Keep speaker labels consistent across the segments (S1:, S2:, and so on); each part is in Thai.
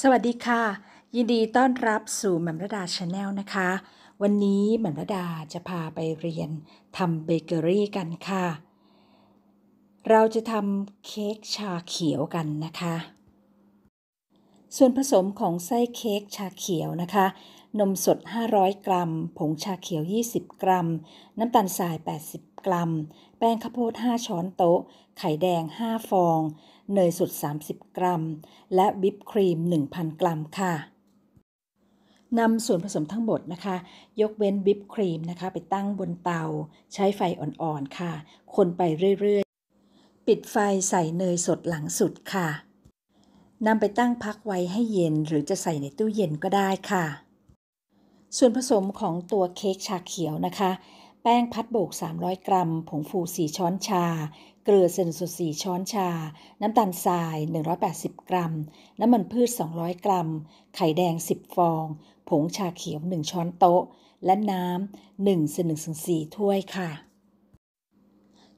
S1: สวัสดีค่ะ ยินดีต้อนรับสู่แหม่มระดาชาแนลนะคะ วันนี้แหม่มระดาจะพาไปเรียนทำเบเกอรี่กันค่ะ เราจะทำเค้กชาเขียวกันนะคะส่วนผสมของไส้เค้กชาเขียวนะคะ นมสด 500 กรัม ผงชาเขียว 20 กรัม น้ำตาลทราย 80 กรัม แป้งข้าวโพด 5 ช้อนโต๊ะ ไข่แดง 5 ฟอง เนยสด30 กรัม และวิปครีม 1,000 กรัมค่ะนำส่วนผสมทั้งหมดนะคะ ยกเว้นวิปครีมนะคะ ไปตั้งบนเตา ใช้ไฟอ่อนๆค่ะ คนไปเรื่อยๆ ปิดไฟใส่เนยสดหลังสุดค่ะนำไปตั้งพักไว้ให้เย็นหรือจะใส่ในตู้เย็นก็ได้ค่ะ ส่วนผสมของตัวเค้กชาเขียวนะคะ แป้งพัดโบก 300 กรัม ผงฟู 4 ช้อนชา เกลือเซนสุสีช้อนชา น้ำตาลทราย 180 กรัม น้ำมันพืช 200 กรัม ไข่แดง 10 ฟอง ผงชาเขียว 1 ช้อนโต๊ะ และน้ำ1ส่วน1ส่วน4ถ้วยค่ะ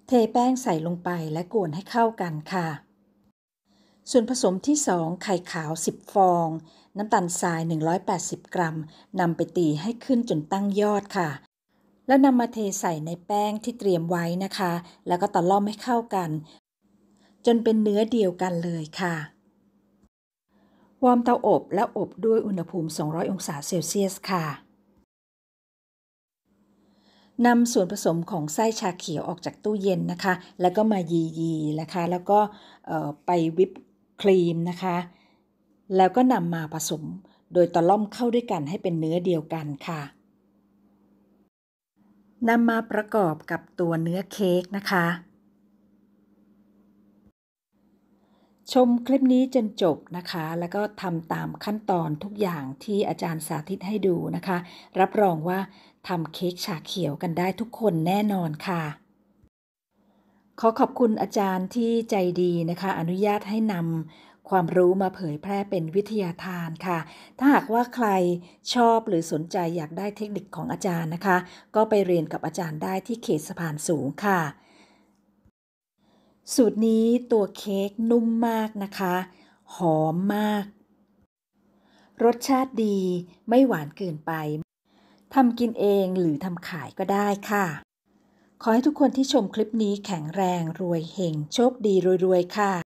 S1: เทแป้งใส่ลงไปและกวนให้เข้ากันค่ะส่วนผสมที่ 2 ไข่ขาว 10 ฟอง น้ำตาลทราย 180 กรัม นำไปตีให้ขึ้นจนตั้งยอดค่ะ แล้วนำมาเทใส่ในแป้งที่เตรียมไว้นะคะ แล้วก็ตะล่อมให้เข้ากัน จนเป็นเนื้อเดียวกันเลยค่ะ วอร์มเตาอบและอบด้วยอุณหภูมิ 200 องศาเซลเซียสค่ะ นำส่วนผสมของไส้ชาเขียวออกจากตู้เย็นนะคะ แล้วก็มายียีนะคะ แล้วก็ไปวิปครีมนะคะ แล้วก็นำมาผสมโดยตะล่อมเข้าด้วยกันให้เป็นเนื้อเดียวกันค่ะ นำมาประกอบกับตัวเนื้อเค้กนะคะ ชมคลิปนี้จนจบนะคะ แล้วก็ทำตามขั้นตอนทุกอย่างที่อาจารย์สาธิตให้ดูนะคะ รับรองว่าทำเค้กชาเขียวกันได้ทุกคนแน่นอนค่ะขอขอบคุณอาจารย์ที่ใจดีนะคะ อนุญาตให้นำความรู้มาเผยแพร่เป็นวิทยาทานค่ะ ถ้าหากว่าใครชอบหรือสนใจอยากได้เทคนิคของอาจารย์นะคะ ก็ไปเรียนกับอาจารย์ได้ที่เขตสะพานสูงค่ะ สูตรนี้ตัวเค้กนุ่มมากนะคะ หอมมาก รสชาติดีไม่หวานเกินไปทำกินเองหรือทำขายก็ได้ค่ะขอให้ทุกคนที่ชมคลิปนี้แข็งแรงรวยเฮงโชคดี รวย ๆ ค่ะ